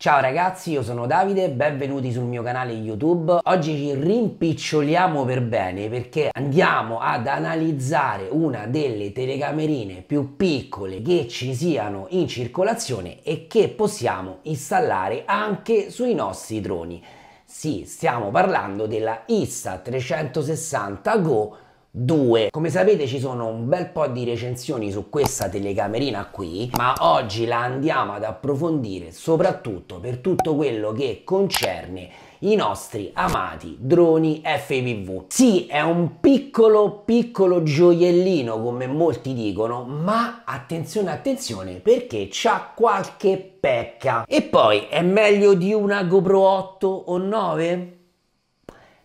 Ciao ragazzi, io sono Davide, benvenuti sul mio canale YouTube. Oggi ci rimpiccioliamo per bene perché andiamo ad analizzare una delle telecamerine più piccole che ci siano in circolazione e che possiamo installare anche sui nostri droni. Sì, stiamo parlando della Insta360 Go 2. Come sapete ci sono un bel po' di recensioni su questa telecamerina qui, ma oggi la andiamo ad approfondire soprattutto per tutto quello che concerne i nostri amati droni FPV. Sì, è un piccolo piccolo gioiellino come molti dicono, ma attenzione attenzione perché c'ha qualche pecca. E poi è meglio di una GoPro 8 o 9?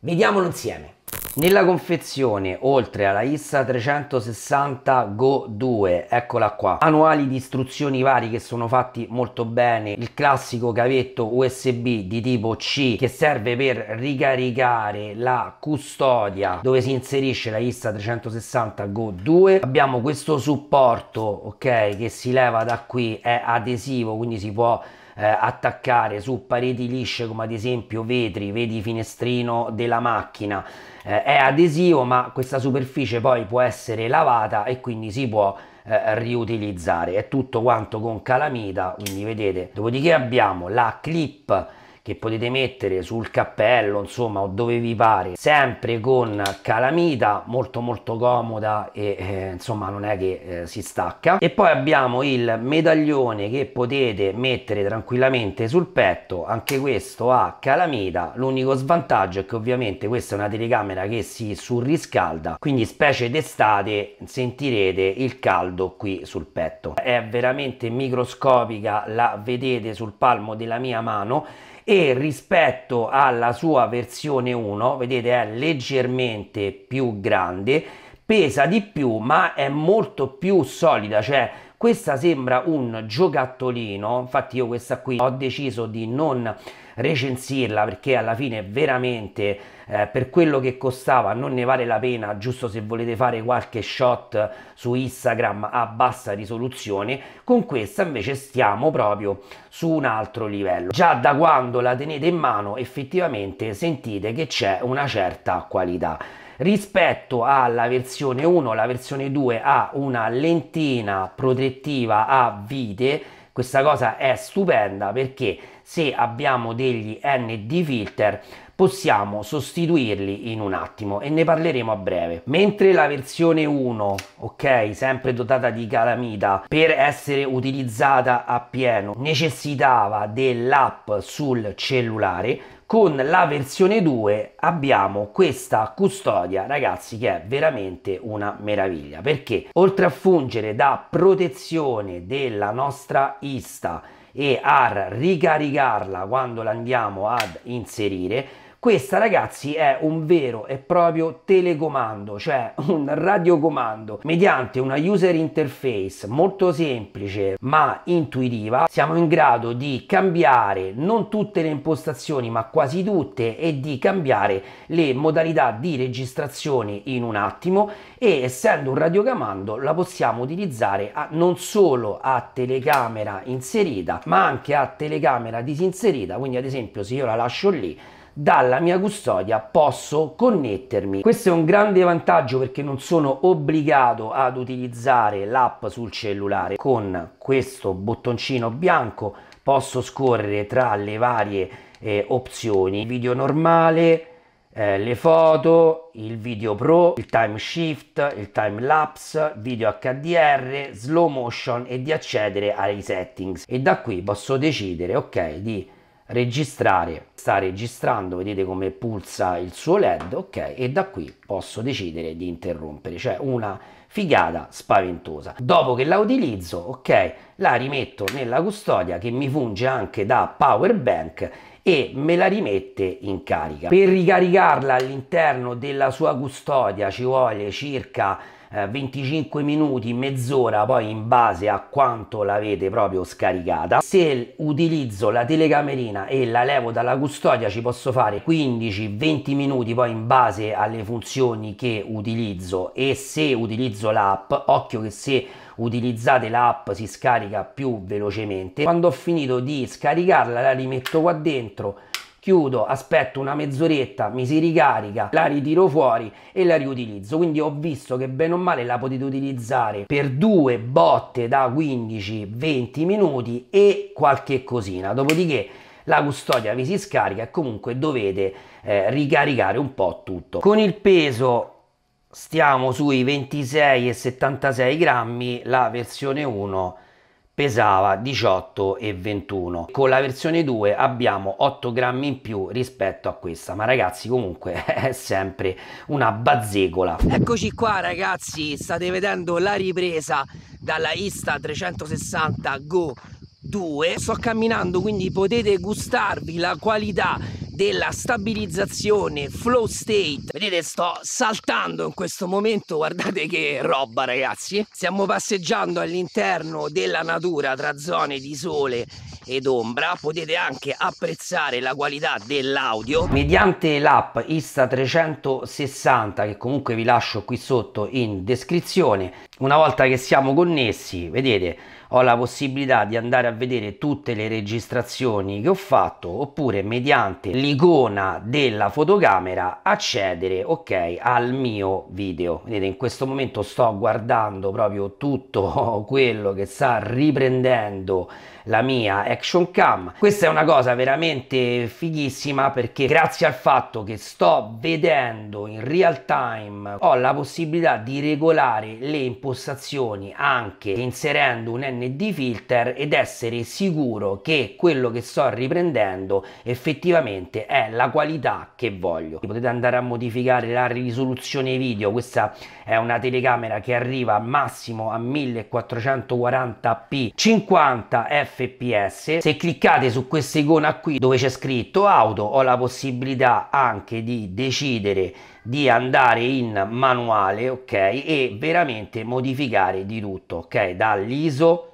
Vediamolo insieme. Nella confezione, oltre alla ISSA 360 Go 2, eccola qua, manuali di istruzioni vari che sono fatti molto bene, il classico cavetto USB di tipo C che serve per ricaricare la custodia dove si inserisce la ISSA 360 Go 2. Abbiamo questo supporto, ok, che si leva da qui, è adesivo, quindi si può eh, attaccare su pareti lisce come ad esempio vetri, vedi finestrino della macchina, eh, è adesivo ma questa superficie poi può essere lavata e quindi si può eh, riutilizzare, è tutto quanto con calamita, quindi vedete, dopodiché abbiamo la clip che potete mettere sul cappello insomma o dove vi pare sempre con calamita molto molto comoda e eh, insomma non è che eh, si stacca e poi abbiamo il medaglione che potete mettere tranquillamente sul petto anche questo ha calamita l'unico svantaggio è che ovviamente questa è una telecamera che si surriscalda quindi specie d'estate sentirete il caldo qui sul petto è veramente microscopica la vedete sul palmo della mia mano e rispetto alla sua versione 1 vedete è leggermente più grande pesa di più ma è molto più solida cioè questa sembra un giocattolino infatti io questa qui ho deciso di non recensirla perché alla fine veramente eh, per quello che costava non ne vale la pena, giusto se volete fare qualche shot su Instagram a bassa risoluzione, con questa invece stiamo proprio su un altro livello. Già da quando la tenete in mano effettivamente sentite che c'è una certa qualità rispetto alla versione 1 la versione 2 ha una lentina protettiva a vite questa cosa è stupenda perché se abbiamo degli ND filter possiamo sostituirli in un attimo e ne parleremo a breve. Mentre la versione 1, ok, sempre dotata di calamita, per essere utilizzata a pieno necessitava dell'app sul cellulare, con la versione 2 abbiamo questa custodia ragazzi che è veramente una meraviglia perché oltre a fungere da protezione della nostra Insta e a ricaricarla quando la andiamo ad inserire questa ragazzi è un vero e proprio telecomando, cioè un radiocomando. Mediante una user interface molto semplice ma intuitiva siamo in grado di cambiare non tutte le impostazioni ma quasi tutte e di cambiare le modalità di registrazione in un attimo e essendo un radiocomando la possiamo utilizzare a, non solo a telecamera inserita ma anche a telecamera disinserita quindi ad esempio se io la lascio lì dalla mia custodia posso connettermi. Questo è un grande vantaggio perché non sono obbligato ad utilizzare l'app sul cellulare. Con questo bottoncino bianco posso scorrere tra le varie eh, opzioni, video normale, eh, le foto, il video pro, il time shift, il time lapse, video HDR, slow motion e di accedere ai settings. E da qui posso decidere, ok, di registrare sta registrando vedete come pulsa il suo led ok e da qui posso decidere di interrompere cioè una figata spaventosa dopo che la utilizzo ok la rimetto nella custodia che mi funge anche da power bank e me la rimette in carica per ricaricarla all'interno della sua custodia ci vuole circa eh, 25 minuti, mezz'ora, poi in base a quanto l'avete proprio scaricata. Se utilizzo la telecamerina e la levo dalla custodia ci posso fare 15-20 minuti poi in base alle funzioni che utilizzo e se utilizzo l'app, occhio che se utilizzate l'app si scarica più velocemente. Quando ho finito di scaricarla la rimetto qua dentro chiudo, aspetto una mezz'oretta, mi si ricarica, la ritiro fuori e la riutilizzo. Quindi ho visto che bene o male la potete utilizzare per due botte da 15-20 minuti e qualche cosina. Dopodiché la custodia vi si scarica e comunque dovete eh, ricaricare un po' tutto. Con il peso stiamo sui 26,76 grammi, la versione 1 pesava 18 e 21 con la versione 2 abbiamo 8 grammi in più rispetto a questa ma ragazzi comunque è sempre una bazzegola eccoci qua ragazzi state vedendo la ripresa dalla Insta 360 Go 2 sto camminando quindi potete gustarvi la qualità della stabilizzazione flow state. Vedete, sto saltando in questo momento, guardate che roba ragazzi. Stiamo passeggiando all'interno della natura tra zone di sole ed ombra. Potete anche apprezzare la qualità dell'audio. Mediante l'app Insta360 che comunque vi lascio qui sotto in descrizione. Una volta che siamo connessi, vedete ho la possibilità di andare a vedere tutte le registrazioni che ho fatto oppure mediante l'icona della fotocamera accedere ok al mio video vedete in questo momento sto guardando proprio tutto quello che sta riprendendo la mia action cam questa è una cosa veramente fighissima perché grazie al fatto che sto vedendo in real time ho la possibilità di regolare le impostazioni anche inserendo un ND filter ed essere sicuro che quello che sto riprendendo effettivamente è la qualità che voglio potete andare a modificare la risoluzione video questa è una telecamera che arriva massimo a 1440p 50 f fps se cliccate su questa icona qui dove c'è scritto auto ho la possibilità anche di decidere di andare in manuale ok e veramente modificare di tutto ok dall'iso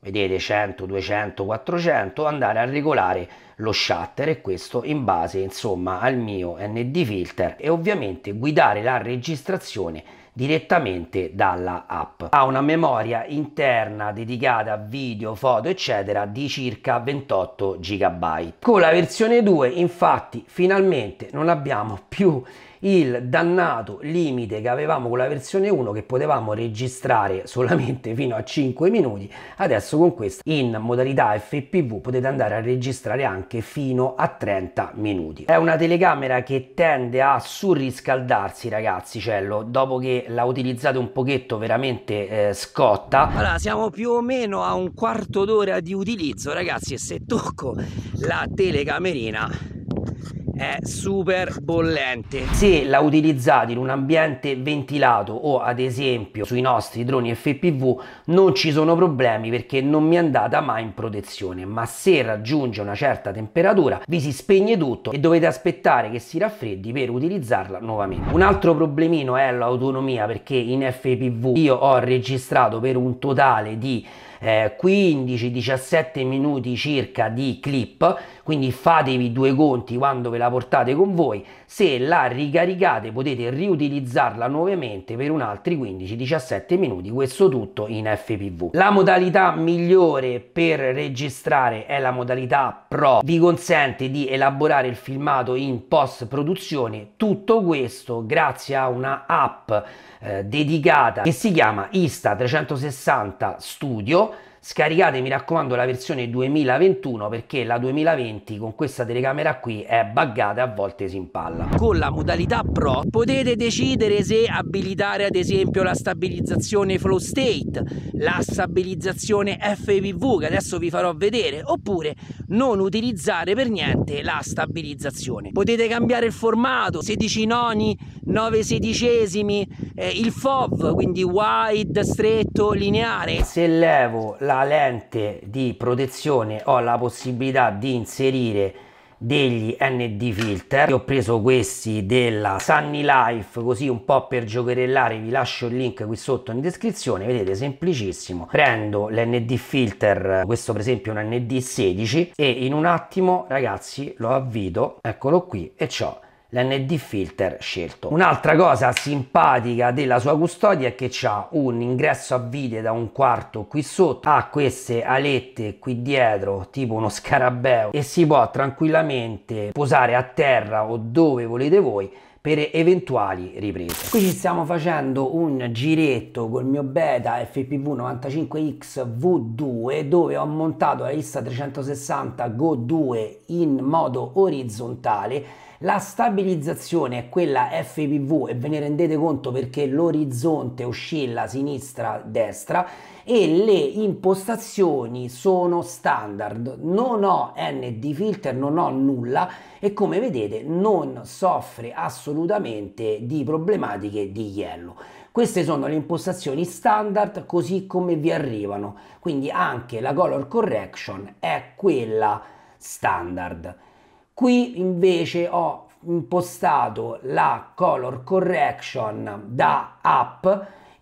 vedete 100 200 400 andare a regolare lo shutter e questo in base insomma al mio nd filter e ovviamente guidare la registrazione direttamente dalla app. Ha una memoria interna dedicata a video, foto eccetera di circa 28 GB. Con la versione 2 infatti finalmente non abbiamo più il dannato limite che avevamo con la versione 1 che potevamo registrare solamente fino a 5 minuti adesso con questa in modalità FPV potete andare a registrare anche fino a 30 minuti è una telecamera che tende a surriscaldarsi ragazzi cello dopo che la utilizzate un pochetto veramente eh, scotta allora siamo più o meno a un quarto d'ora di utilizzo ragazzi e se tocco la telecamerina è super bollente. Se la utilizzate in un ambiente ventilato o ad esempio sui nostri droni FPV non ci sono problemi perché non mi è andata mai in protezione, ma se raggiunge una certa temperatura vi si spegne tutto e dovete aspettare che si raffreddi per utilizzarla nuovamente. Un altro problemino è l'autonomia perché in FPV io ho registrato per un totale di eh, 15-17 minuti circa di clip, quindi fatevi due conti quando ve la portate con voi, se la ricaricate potete riutilizzarla nuovamente per un altri 15-17 minuti, questo tutto in FPV. La modalità migliore per registrare è la modalità Pro, vi consente di elaborare il filmato in post produzione, tutto questo grazie a una app eh, dedicata che si chiama Insta360 Studio Scaricate mi raccomando la versione 2021 perché la 2020 con questa telecamera qui è buggata e a volte si impalla. Con la modalità Pro potete decidere se abilitare ad esempio la stabilizzazione flow state, la stabilizzazione FPV che adesso vi farò vedere oppure non utilizzare per niente la stabilizzazione. Potete cambiare il formato, 16 noni, 9 sedicesimi, eh, il FOV quindi wide, stretto, lineare. Se levo la lente di protezione ho la possibilità di inserire degli ND filter Io ho preso questi della Sunny Life così un po' per giocherellare vi lascio il link qui sotto in descrizione vedete semplicissimo prendo l'ND filter questo per esempio è un ND16 e in un attimo ragazzi lo avvito eccolo qui e ciò l'ND filter scelto. Un'altra cosa simpatica della sua custodia è che ha un ingresso a vite da un quarto qui sotto, ha queste alette qui dietro tipo uno scarabeo e si può tranquillamente posare a terra o dove volete voi per eventuali riprese. Qui ci stiamo facendo un giretto col mio Beta FPV95X V2 dove ho montato la lista 360 Go 2 in modo orizzontale la stabilizzazione è quella FPV e ve ne rendete conto perché l'orizzonte oscilla sinistra-destra e le impostazioni sono standard, non ho ND filter, non ho nulla e come vedete non soffre assolutamente di problematiche di yellow. Queste sono le impostazioni standard così come vi arrivano, quindi anche la color correction è quella standard. Qui invece ho impostato la color correction da app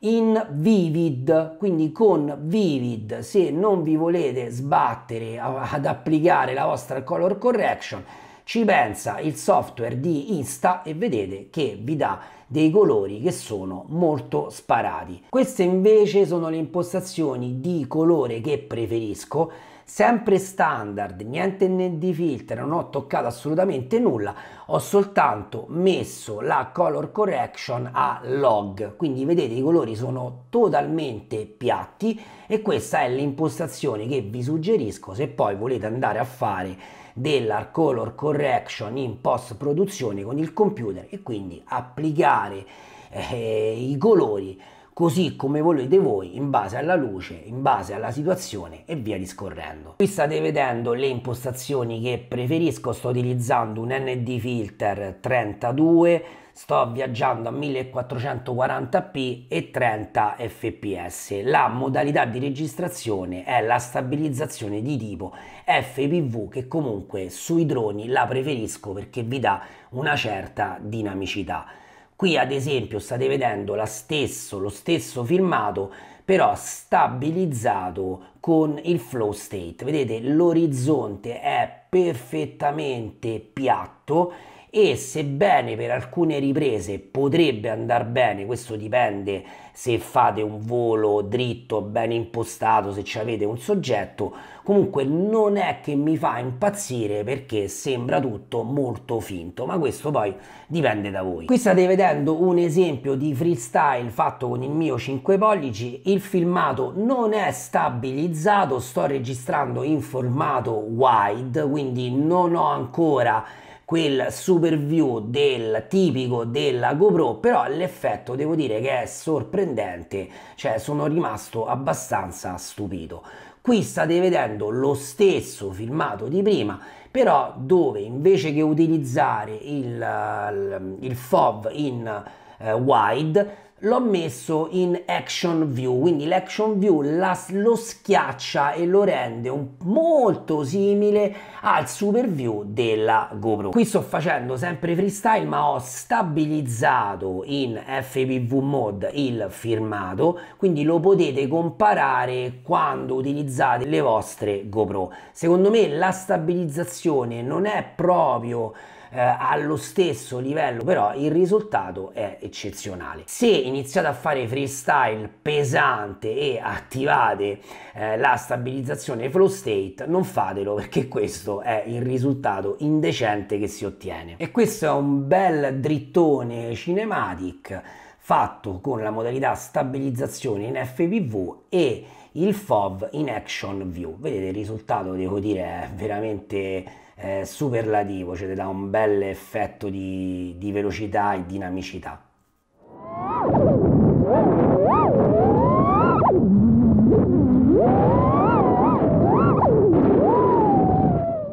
in Vivid, quindi con Vivid se non vi volete sbattere ad applicare la vostra color correction ci pensa il software di Insta e vedete che vi dà dei colori che sono molto sparati. Queste invece sono le impostazioni di colore che preferisco sempre standard, niente ND filter, non ho toccato assolutamente nulla, ho soltanto messo la color correction a log, quindi vedete i colori sono totalmente piatti e questa è l'impostazione che vi suggerisco se poi volete andare a fare della color correction in post produzione con il computer e quindi applicare eh, i colori così come volete voi in base alla luce, in base alla situazione e via discorrendo. Qui state vedendo le impostazioni che preferisco, sto utilizzando un ND filter 32, sto viaggiando a 1440p e 30 fps. La modalità di registrazione è la stabilizzazione di tipo FPV che comunque sui droni la preferisco perché vi dà una certa dinamicità. Qui ad esempio state vedendo stesso, lo stesso filmato però stabilizzato con il flow state. Vedete l'orizzonte è perfettamente piatto e sebbene per alcune riprese potrebbe andare bene, questo dipende se fate un volo dritto, ben impostato, se ci avete un soggetto, comunque non è che mi fa impazzire perché sembra tutto molto finto, ma questo poi dipende da voi. Qui state vedendo un esempio di freestyle fatto con il mio 5 pollici, il filmato non è stabilizzato, sto registrando in formato wide, quindi non ho ancora quel super view del tipico della GoPro, però l'effetto devo dire che è sorprendente, cioè sono rimasto abbastanza stupito. Qui state vedendo lo stesso filmato di prima, però dove invece che utilizzare il, il, FOV in eh, wide l'ho messo in action view, quindi l'action view la, lo schiaccia e lo rende un, molto simile al super view della GoPro. Qui sto facendo sempre freestyle ma ho stabilizzato in FPV mode il firmato quindi lo potete comparare quando utilizzate le vostre GoPro. Secondo me la stabilizzazione non è proprio eh, allo stesso livello, però il risultato è eccezionale. Se iniziate a fare freestyle pesante e attivate eh, la stabilizzazione flow state, non fatelo perché questo è il risultato indecente che si ottiene. E questo è un bel drittone cinematic fatto con la modalità stabilizzazione in FPV e il FOV in Action View. Vedete il risultato, devo dire, è veramente eh, superlativo, cioè ti dà un bel effetto di, di velocità e dinamicità.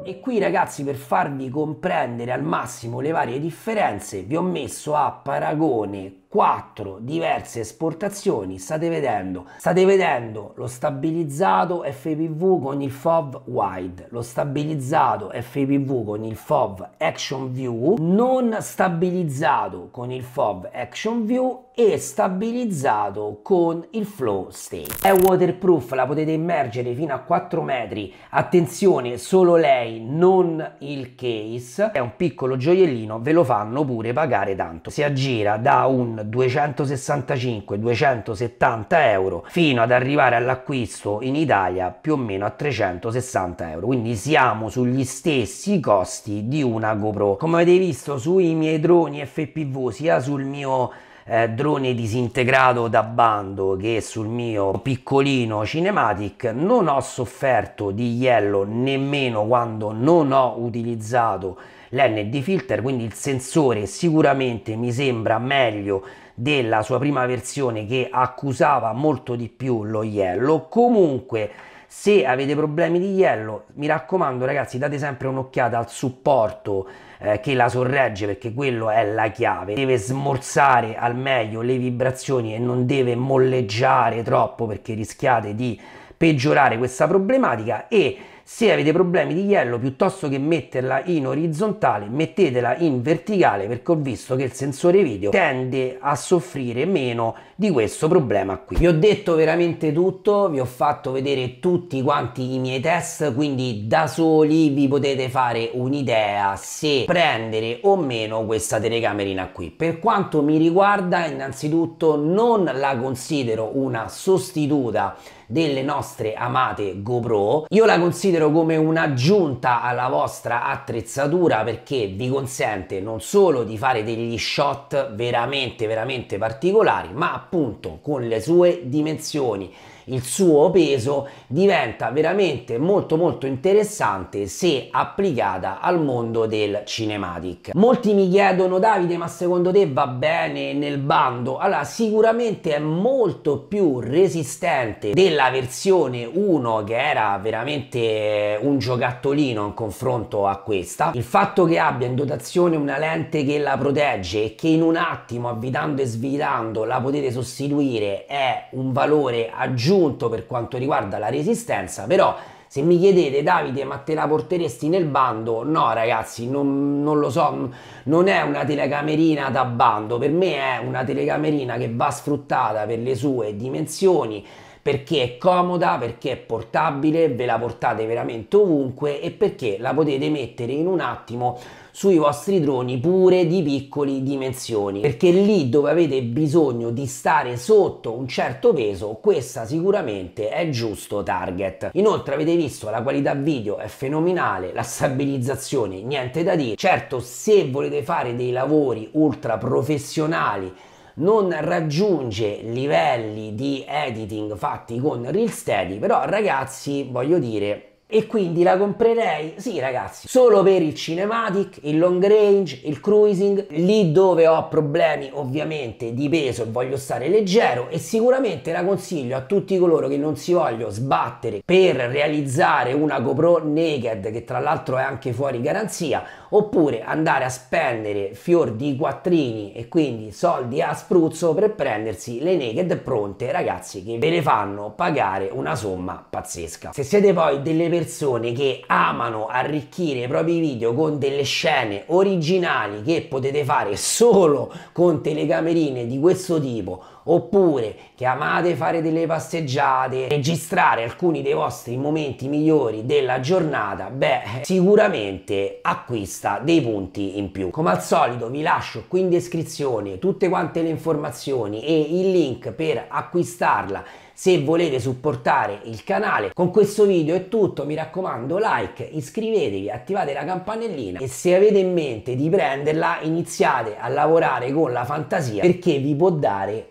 E qui ragazzi per farvi comprendere al massimo le varie differenze vi ho messo a paragone quattro diverse esportazioni state vedendo state vedendo lo stabilizzato FPV con il FOV wide lo stabilizzato FPV con il FOV action view non stabilizzato con il FOV action view e stabilizzato con il flow state è waterproof la potete immergere fino a 4 metri attenzione solo lei non il case è un piccolo gioiellino ve lo fanno pure pagare tanto si aggira da un 265-270 euro fino ad arrivare all'acquisto in Italia più o meno a 360 euro. Quindi siamo sugli stessi costi di una GoPro. Come avete visto sui miei droni FPV, sia sul mio eh, drone disintegrato da bando che sul mio piccolino cinematic non ho sofferto di yellow nemmeno quando non ho utilizzato l'ND filter, quindi il sensore sicuramente mi sembra meglio della sua prima versione che accusava molto di più lo yellow. Comunque se avete problemi di yellow, mi raccomando ragazzi, date sempre un'occhiata al supporto eh, che la sorregge perché quello è la chiave. Deve smorzare al meglio le vibrazioni e non deve molleggiare troppo perché rischiate di peggiorare questa problematica e se avete problemi di ghiello, piuttosto che metterla in orizzontale, mettetela in verticale perché ho visto che il sensore video tende a soffrire meno di questo problema qui. Vi ho detto veramente tutto, vi ho fatto vedere tutti quanti i miei test, quindi da soli vi potete fare un'idea se prendere o meno questa telecamerina qui. Per quanto mi riguarda, innanzitutto non la considero una sostituta delle nostre amate GoPro. Io la considero come un'aggiunta alla vostra attrezzatura perché vi consente non solo di fare degli shot veramente veramente particolari, ma appunto con le sue dimensioni il suo peso diventa veramente molto molto interessante se applicata al mondo del cinematic. Molti mi chiedono Davide ma secondo te va bene nel bando? Allora sicuramente è molto più resistente della versione 1 che era veramente un giocattolino in confronto a questa. Il fatto che abbia in dotazione una lente che la protegge e che in un attimo avvitando e svitando la potete sostituire è un valore aggiunto raggiunto per quanto riguarda la resistenza, però se mi chiedete Davide ma te la porteresti nel bando, no ragazzi, non, non lo so, non è una telecamerina da bando, per me è una telecamerina che va sfruttata per le sue dimensioni, perché è comoda, perché è portabile, ve la portate veramente ovunque e perché la potete mettere in un attimo sui vostri droni pure di piccole dimensioni perché lì dove avete bisogno di stare sotto un certo peso questa sicuramente è giusto target inoltre avete visto la qualità video è fenomenale la stabilizzazione niente da dire certo se volete fare dei lavori ultra professionali non raggiunge livelli di editing fatti con Real Steady, però ragazzi, voglio dire, e quindi la comprerei, sì ragazzi, solo per il cinematic, il long range, il cruising, lì dove ho problemi ovviamente di peso e voglio stare leggero e sicuramente la consiglio a tutti coloro che non si vogliono sbattere per realizzare una GoPro Naked che tra l'altro è anche fuori garanzia oppure andare a spendere fior di quattrini e quindi soldi a spruzzo per prendersi le Naked pronte ragazzi che ve le fanno pagare una somma pazzesca. Se siete poi delle persone persone che amano arricchire i propri video con delle scene originali che potete fare solo con telecamerine di questo tipo oppure che amate fare delle passeggiate, registrare alcuni dei vostri momenti migliori della giornata, beh, sicuramente acquista dei punti in più. Come al solito vi lascio qui in descrizione tutte quante le informazioni e il link per acquistarla se volete supportare il canale. Con questo video è tutto, mi raccomando like, iscrivetevi, attivate la campanellina e se avete in mente di prenderla iniziate a lavorare con la fantasia perché vi può dare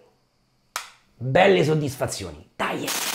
belle soddisfazioni. Dai!